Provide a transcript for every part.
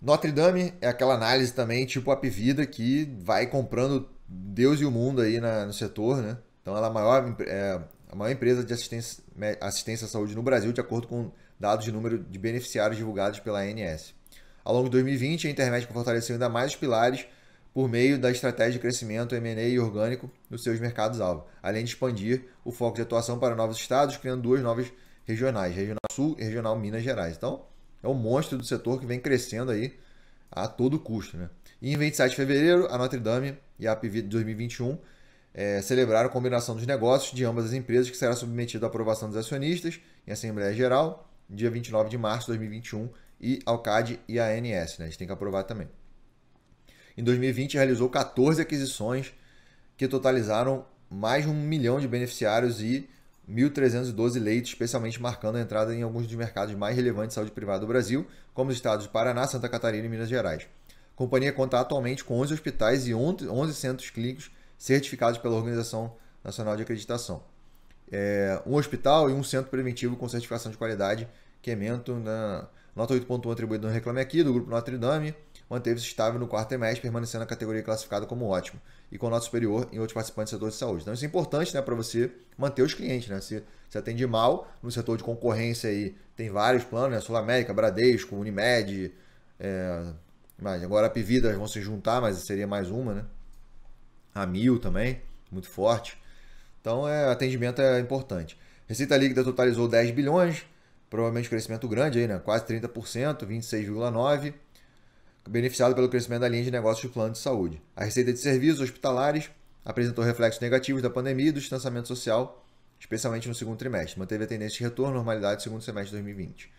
Notre Dame é aquela análise também, tipo a Pivida, que vai comprando Deus e o mundo aí na, no setor, né? Então ela é a maior, é, a maior empresa de assistência, assistência à saúde no Brasil, de acordo com dados de número de beneficiários divulgados pela ANS. Ao longo de 2020, a internet fortaleceu ainda mais os pilares por meio da estratégia de crescimento M&A e orgânico nos seus mercados-alvo, além de expandir o foco de atuação para novos estados, criando duas novas regionais, Regional Sul e Regional Minas Gerais. Então, é um monstro do setor que vem crescendo aí a todo custo. Né? E em 27 de fevereiro, a Notre Dame e a APV de 2021 é, celebraram a combinação dos negócios de ambas as empresas que será submetida à aprovação dos acionistas em Assembleia Geral, dia 29 de março de 2021, e ao CAD e a ANS. Né? A gente tem que aprovar também. Em 2020, realizou 14 aquisições que totalizaram mais de um milhão de beneficiários e 1.312 leitos, especialmente marcando a entrada em alguns dos mercados mais relevantes de saúde privada do Brasil, como os estados de Paraná, Santa Catarina e Minas Gerais. A companhia conta atualmente com 11 hospitais e 11 centros clínicos certificados pela Organização Nacional de Acreditação. É, um hospital e um centro preventivo com certificação de qualidade, que é mento na nota 8.1 atribuído no Reclame Aqui, do Grupo Notre Dame, manteve-se estável no quarto trimestre, permanecendo na categoria classificada como ótimo e com nota superior em outros participantes do setor de saúde. Então isso é importante né, para você manter os clientes. Né? Se você atende mal no setor de concorrência, aí, tem vários planos, né? Sul América, Bradesco, Unimed, é... mas agora a Pivida vão se juntar, mas seria mais uma, né? A Mil também, muito forte. Então é, atendimento é importante. Receita líquida totalizou 10 bilhões, provavelmente um crescimento grande aí, né? Quase 30%, 26,9% beneficiado pelo crescimento da linha de negócios de plano de saúde. A receita de serviços hospitalares apresentou reflexos negativos da pandemia e do distanciamento social, especialmente no segundo trimestre. Manteve a tendência de retorno à normalidade no segundo semestre de 2020.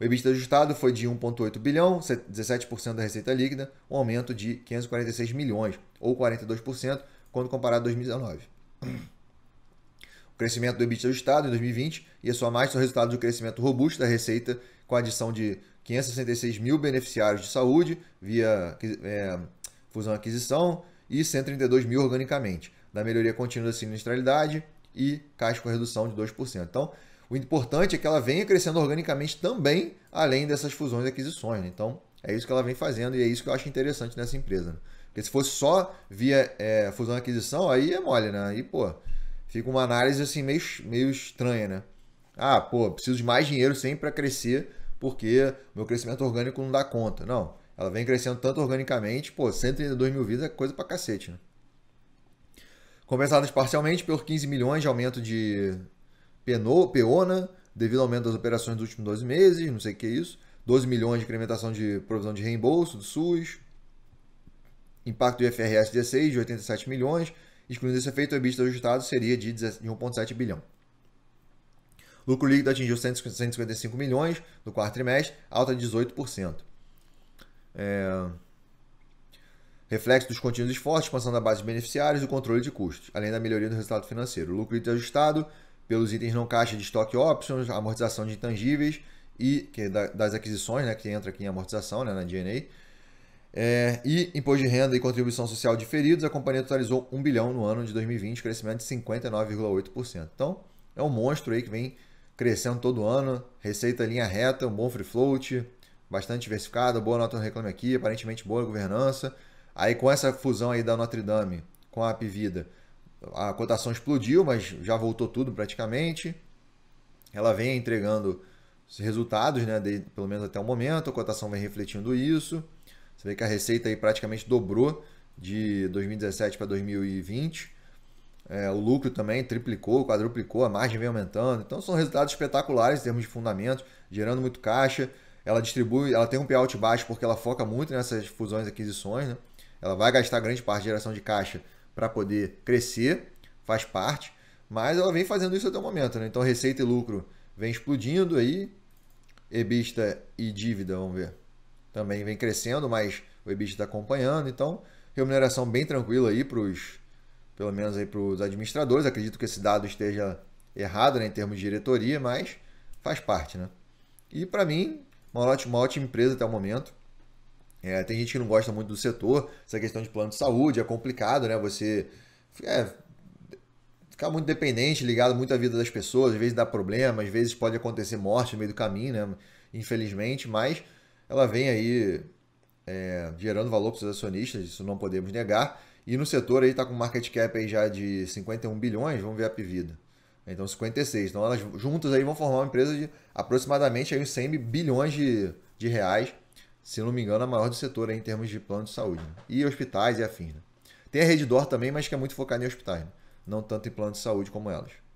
O EBITDA ajustado foi de 1,8 bilhão, 17% da receita líquida, um aumento de 546 milhões, ou 42%, quando comparado a 2019. O crescimento do EBITDA ajustado em 2020 ia somar mais o resultado do crescimento robusto da receita, com a adição de 566 mil beneficiários de saúde via é, fusão e aquisição e 132 mil organicamente, da melhoria contínua da sinistralidade e caixa com redução de 2%. Então, o importante é que ela venha crescendo organicamente também, além dessas fusões e aquisições. Né? Então, é isso que ela vem fazendo e é isso que eu acho interessante nessa empresa. Né? Porque se fosse só via é, fusão e aquisição, aí é mole, né? Aí, pô, fica uma análise assim meio, meio estranha, né? Ah, pô, preciso de mais dinheiro sempre para crescer porque meu crescimento orgânico não dá conta. Não, ela vem crescendo tanto organicamente, pô, 132 mil vidas é coisa pra cacete, né? Compensadas parcialmente pelos 15 milhões de aumento de peona devido ao aumento das operações dos últimos 12 meses, não sei o que é isso, 12 milhões de incrementação de provisão de reembolso do SUS, impacto do IFRS 16 de 87 milhões, excluindo esse efeito, o EBITDA ajustado seria de 1,7 bilhão. Lucro líquido atingiu 155 milhões no quarto trimestre, alta de 18%. É... Reflexo dos contínuos esforços, expansão da base de beneficiários e o controle de custos, além da melhoria do resultado financeiro. O lucro líquido ajustado pelos itens não caixa de estoque options, amortização de intangíveis e que é das aquisições, né, que entra aqui em amortização, né, na DNA. é, e imposto de renda e contribuição social diferidos, a companhia totalizou 1 bilhão no ano de 2020, crescimento de 59,8%. Então, é um monstro aí que vem crescendo todo ano, receita linha reta, um bom free float, bastante diversificado, boa nota no Reclame Aqui, aparentemente boa governança. Aí com essa fusão aí da Notre Dame com a Apivida, a cotação explodiu, mas já voltou tudo praticamente. Ela vem entregando resultados, né, de, pelo menos até o momento, a cotação vem refletindo isso. Você vê que a receita aí praticamente dobrou de 2017 para 2020 é, o lucro também triplicou, quadruplicou, a margem vem aumentando. Então são resultados espetaculares em termos de fundamento, gerando muito caixa. Ela distribui, ela tem um payout baixo porque ela foca muito nessas fusões e aquisições. Né? Ela vai gastar grande parte de geração de caixa para poder crescer, faz parte, mas ela vem fazendo isso até o momento. Né? Então receita e lucro vem explodindo aí, EBITDA e dívida, vamos ver, também vem crescendo, mas o EBITDA está acompanhando. Então remuneração bem tranquila aí para os pelo menos aí para os administradores. Acredito que esse dado esteja errado né, em termos de diretoria, mas faz parte, né? E para mim, uma ótima, uma ótima empresa até o momento. É, tem gente que não gosta muito do setor, essa questão de plano de saúde é complicado, né? Você é, ficar muito dependente, ligado muito à vida das pessoas, às vezes dá problema, às vezes pode acontecer morte no meio do caminho, né? Infelizmente, mas ela vem aí é, gerando valor para os acionistas, isso não podemos negar. E no setor aí está com market cap aí já de 51 bilhões, vamos ver a Pivida. Então 56. Então elas juntas aí vão formar uma empresa de aproximadamente aí uns 100 bilhões de, de reais, se não me engano, a maior do setor aí, em termos de plano de saúde. Né? E hospitais e afins. Né? Tem a Reddor também, mas que é muito focada em hospitais, né? não tanto em plano de saúde como elas.